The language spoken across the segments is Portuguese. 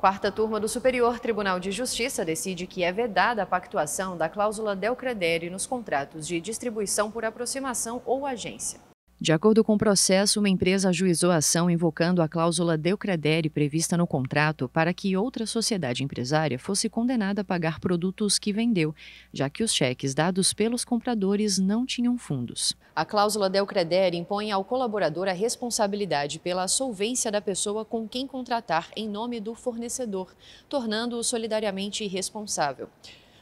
Quarta turma do Superior Tribunal de Justiça decide que é vedada a pactuação da cláusula del credere nos contratos de distribuição por aproximação ou agência. De acordo com o processo, uma empresa ajuizou a ação invocando a cláusula deucredere prevista no contrato para que outra sociedade empresária fosse condenada a pagar produtos que vendeu, já que os cheques dados pelos compradores não tinham fundos. A cláusula deucredere impõe ao colaborador a responsabilidade pela solvência da pessoa com quem contratar em nome do fornecedor, tornando-o solidariamente irresponsável.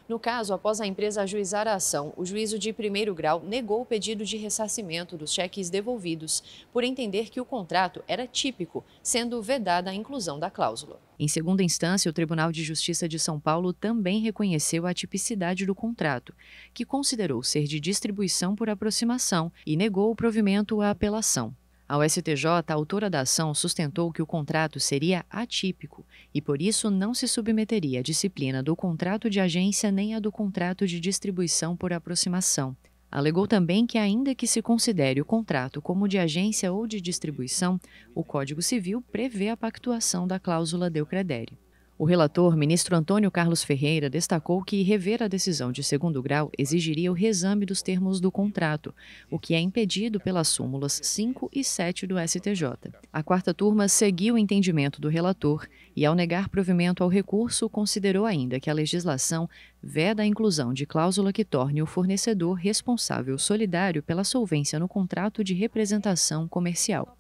No caso, após a empresa ajuizar a ação, o juízo de primeiro grau negou o pedido de ressarcimento dos cheques devolvidos, por entender que o contrato era típico, sendo vedada a inclusão da cláusula. Em segunda instância, o Tribunal de Justiça de São Paulo também reconheceu a tipicidade do contrato, que considerou ser de distribuição por aproximação e negou o provimento à apelação. A STJ, a autora da ação, sustentou que o contrato seria atípico, e por isso não se submeteria à disciplina do contrato de agência nem à do contrato de distribuição por aproximação. Alegou também que, ainda que se considere o contrato como de agência ou de distribuição, o Código Civil prevê a pactuação da cláusula deu o relator, ministro Antônio Carlos Ferreira, destacou que rever a decisão de segundo grau exigiria o reexame dos termos do contrato, o que é impedido pelas súmulas 5 e 7 do STJ. A quarta turma seguiu o entendimento do relator e, ao negar provimento ao recurso, considerou ainda que a legislação veda a inclusão de cláusula que torne o fornecedor responsável solidário pela solvência no contrato de representação comercial.